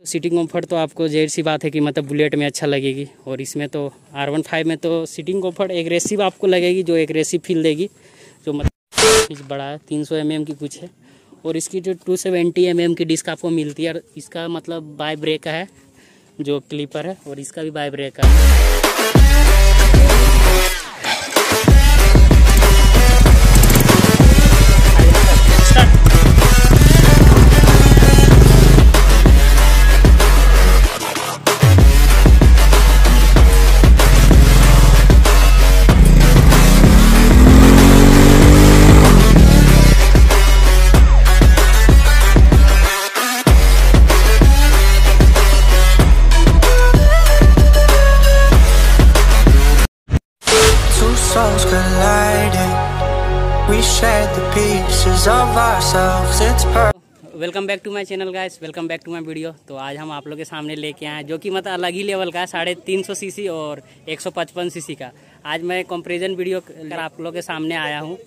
तो seating comfort तो आपको जहर सी बात है कि मतलब बुलेट में अच्छा लगेगी और इसमें तो आर वन फाइव में तो सीटिंग कम्फर्ट एग्रेसिव आपको लगेगी जो एग्रेसिव फील देगी जो मतलब बड़ा है तीन सौ एम की कुछ है और इसकी जो टू सेवेंटी एम की डिस्क आपको मिलती है और इसका मतलब बाय ब्रेक है जो क्लीपर है और इसका भी बाय ब्रेक है souls colliding We shared the pieces of ourselves. It's perfect. Welcome back to my channel guys welcome back to my video तो आज हम आप लोग के सामने लेके आए जो कि मतलब अलग ही लेवल का है साढ़े तीन सौ सी और एक सौ पचपन सी का आज मैं कंपेरिजन वीडियो कर आप लोग के सामने आया हूँ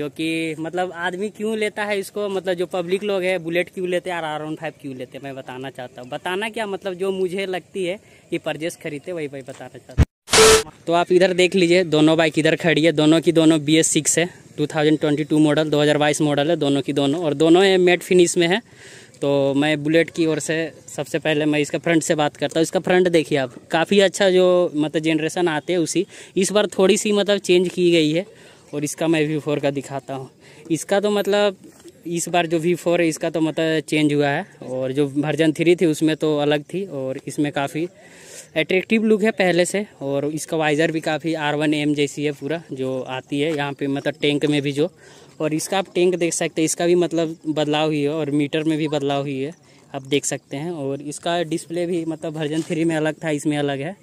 जो कि मतलब आदमी क्यों लेता है इसको मतलब जो पब्लिक लोग है बुलेट क्यों लेते हैं और आर फाइव क्यों लेते हैं मैं बताना चाहता हूँ बताना क्या मतलब जो मुझे लगती है कि परजेस खरीदते वही वही बताना चाहता हूँ तो आप इधर देख लीजिए दोनों बाइक इधर खड़ी है दोनों की दोनों बी एस सिक्स है 2022 मॉडल 2022 मॉडल है दोनों की दोनों और दोनों है मेट फिनिश में है तो मैं बुलेट की ओर से सबसे पहले मैं इसका फ्रंट से बात करता हूँ इसका फ्रंट देखिए आप काफ़ी अच्छा जो मतलब जनरेशन आते हैं उसी इस बार थोड़ी सी मतलब चेंज की गई है और इसका मैं वी फोर का दिखाता हूँ इसका तो मतलब इस बार जो वी फोर है इसका तो मतलब चेंज हुआ है और जो वर्जन थ्री थी उसमें तो अलग थी और इसमें काफ़ी एट्रेक्टिव लुक है पहले से और इसका वाइज़र भी काफ़ी आर वन एम जैसी है पूरा जो आती है यहाँ पे मतलब टैंक में भी जो और इसका आप टैंक देख सकते हैं इसका भी मतलब बदलाव हुई है और मीटर में भी बदलाव हुई है आप देख सकते हैं और इसका डिस्प्ले भी मतलब वर्जन थ्री में अलग था इसमें अलग है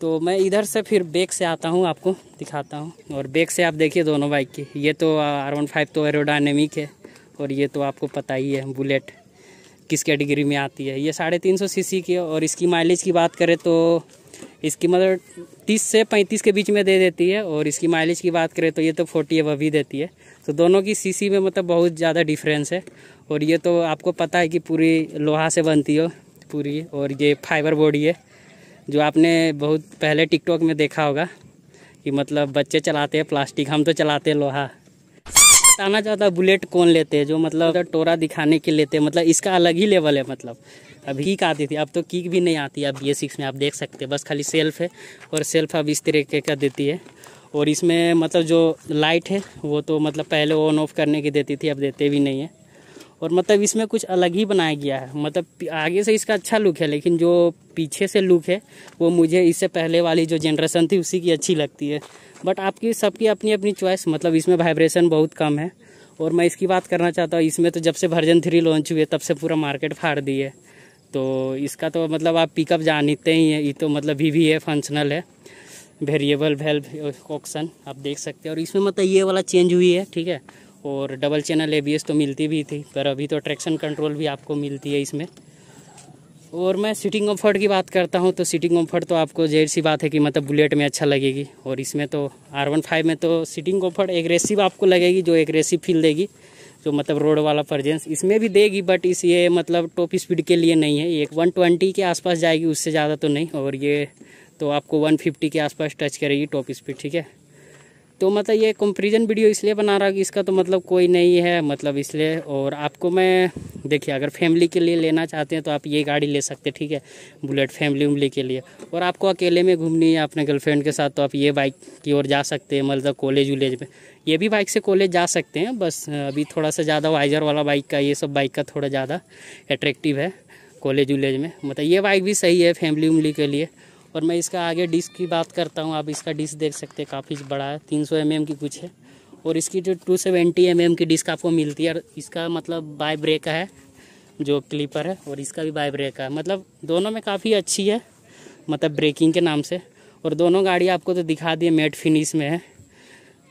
तो मैं इधर से फिर बैक से आता हूँ आपको दिखाता हूँ और बैक से आप देखिए दोनों बाइक की ये तो आर वन फाइव तो एरोडाइनमिक है और ये तो आपको पता ही है बुलेट किस कैटेगरी में आती है ये साढ़े तीन सौ सी की है और इसकी माइलेज की बात करें तो इसकी मतलब तीस से पैंतीस के बीच में दे देती है और इसकी माइलेज की बात करें तो ये तो फोर्टी एव अभी देती है तो दोनों की सीसी में मतलब बहुत ज़्यादा डिफरेंस है और ये तो आपको पता है कि पूरी लोहा से बनती हो पूरी और ये फाइबर बॉडी है जो आपने बहुत पहले टिकटॉक में देखा होगा कि मतलब बच्चे चलाते हैं प्लास्टिक हम तो चलाते हैं लोहा ताना ज़्यादा बुलेट कौन लेते हैं जो मतलब टोरा दिखाने के लेते हैं मतलब इसका अलग ही लेवल है मतलब अभी कीक आती थी अब तो कीक भी नहीं आती अब बी सिक्स में आप देख सकते हैं बस खाली सेल्फ है और सेल्फ अब इस तरीके का देती है और इसमें मतलब जो लाइट है वो तो मतलब पहले ऑन ऑफ करने की देती थी अब देते भी नहीं है और मतलब इसमें कुछ अलग ही बनाया गया है मतलब आगे से इसका अच्छा लुक है लेकिन जो पीछे से लुक है वो मुझे इससे पहले वाली जो जनरेशन थी उसी की अच्छी लगती है बट आपकी सबकी अपनी अपनी चॉइस मतलब इसमें वाइब्रेशन बहुत कम है और मैं इसकी बात करना चाहता हूँ इसमें तो जब से वर्जन थ्री लॉन्च हुई है तब से पूरा मार्केट फाड़ दी है तो इसका तो मतलब आप पिकअप जानते ही हैं ये तो मतलब वी वी है फंक्शनल है वेरिएबल वेल्व ऑप्शन आप देख सकते हैं और इसमें मतलब ये वाला चेंज हुई है ठीक है और डबल चैनल ए तो मिलती भी थी पर अभी तो ट्रैक्शन कंट्रोल भी आपको मिलती है इसमें और मैं सीटिंग कम्फर्ट की बात करता हूँ तो सीटिंग कम्फर्ट तो आपको जहर सी बात है कि मतलब बुलेट में अच्छा लगेगी और इसमें तो आर वन फाइव में तो सीटिंग कम्फर्ट एग्रेसिव आपको लगेगी जो एग्रेसिव फील देगी जो मतलब रोड वाला प्रजेंस इसमें भी देगी बट इस ये मतलब टॉप स्पीड के लिए नहीं है ये वन ट्वेंटी के आसपास जाएगी उससे ज़्यादा तो नहीं और ये तो आपको वन फिफ्टी के आसपास टच करेगी टॉप स्पीड ठीक है तो मतलब ये कंपेरिजन वीडियो इसलिए बना रहा कि इसका तो मतलब कोई नहीं है मतलब इसलिए और आपको मैं देखिए अगर फैमिली के लिए लेना चाहते हैं तो आप ये गाड़ी ले सकते हैं ठीक है बुलेट फैमिली उमली के लिए और आपको अकेले में घूमनी है अपने गर्लफ्रेंड के साथ तो आप ये बाइक की ओर जा सकते हैं मतलब कॉलेज वलेज में ये भी बाइक से कॉलेज जा सकते हैं बस अभी थोड़ा सा ज़्यादा वाइजर वाला बाइक का ये सब बाइक का थोड़ा ज़्यादा एट्रेक्टिव है कॉलेज वलेज में मतलब ये बाइक भी सही है फैमिली उमली के लिए और मैं इसका आगे डिस्क की बात करता हूँ आप इसका डिस्क देख सकते हैं काफ़ी बड़ा है तीन सौ एम की कुछ है और इसकी जो टू सेवेंटी एम की डिस्क आपको मिलती है और इसका मतलब बाय ब्रेक है जो क्लीपर है और इसका भी बाय ब्रेक है मतलब दोनों में काफ़ी अच्छी है मतलब ब्रेकिंग के नाम से और दोनों गाड़ी आपको तो दिखा दिए मेट फिनिश में है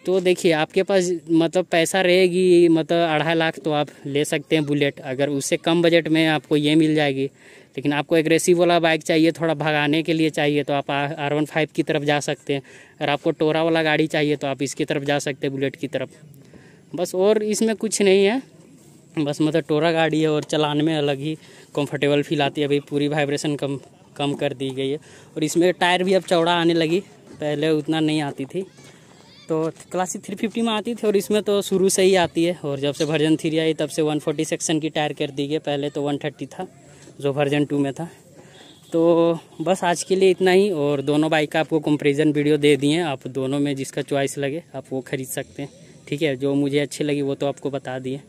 तो देखिए आपके पास मतलब पैसा रहेगी मतलब अढ़ाई लाख तो आप ले सकते हैं बुलेट अगर उससे कम बजट में आपको ये मिल जाएगी लेकिन आपको एग्रेसिव वाला बाइक चाहिए थोड़ा भगाने के लिए चाहिए तो आप आर वन फाइव की तरफ जा सकते हैं और आपको टोरा वाला गाड़ी चाहिए तो आप इसकी तरफ जा सकते हैं बुलेट की तरफ बस और इसमें कुछ नहीं है बस मतलब टोरा गाड़ी है और चलाने में अलग ही कम्फर्टेबल फील आती है अभी पूरी वाइब्रेशन कम कम कर दी गई है और इसमें टायर भी अब चौड़ा आने लगी पहले उतना नहीं आती थी तो क्लासिक थ्री फिफ्टी में आती थी और इसमें तो शुरू से ही आती है और जब से वर्जन थ्री आई तब से वन सेक्शन की टायर कर दी गई पहले तो वन थर्टी था जो वर्जन टू में था तो बस आज के लिए इतना ही और दोनों बाइक का आपको कंपेरिजन वीडियो दे दिए हैं आप दोनों में जिसका चॉइस लगे आप वो खरीद सकते हैं ठीक है जो मुझे अच्छी लगी वो तो आपको बता दिए